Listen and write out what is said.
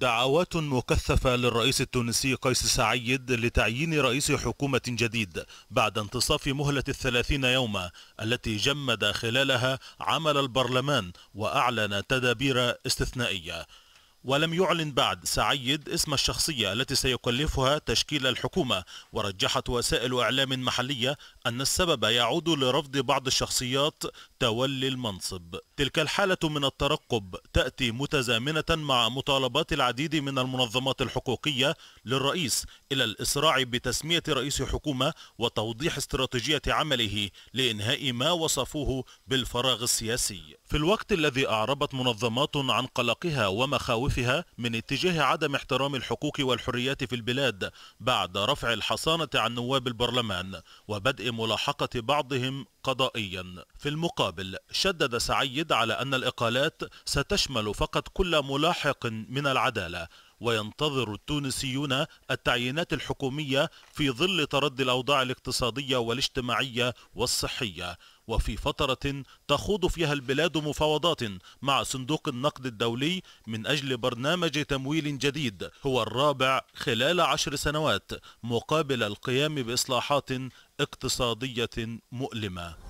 دعوات مكثفة للرئيس التونسي قيس سعيد لتعيين رئيس حكومة جديد بعد انتصاف مهلة الثلاثين يوما التي جمد خلالها عمل البرلمان وأعلن تدابير استثنائية ولم يعلن بعد سعيد اسم الشخصية التي سيكلفها تشكيل الحكومة ورجحت وسائل إعلام محلية أن السبب يعود لرفض بعض الشخصيات تولي المنصب تلك الحالة من الترقب تأتي متزامنة مع مطالبات العديد من المنظمات الحقوقية للرئيس إلى الإسراع بتسمية رئيس حكومة وتوضيح استراتيجية عمله لإنهاء ما وصفوه بالفراغ السياسي في الوقت الذي أعربت منظمات عن قلقها ومخاوفها مخاوفها من اتجاه عدم احترام الحقوق والحريات في البلاد بعد رفع الحصانة عن نواب البرلمان وبدء ملاحقة بعضهم قضائيا في المقابل شدد سعيد على أن الإقالات ستشمل فقط كل ملاحق من العدالة وينتظر التونسيون التعيينات الحكومية في ظل تردي الأوضاع الاقتصادية والاجتماعية والصحية وفي فترة تخوض فيها البلاد مفاوضات مع صندوق النقد الدولي من أجل برنامج تمويل جديد هو الرابع خلال عشر سنوات مقابل القيام بإصلاحات اقتصادية مؤلمة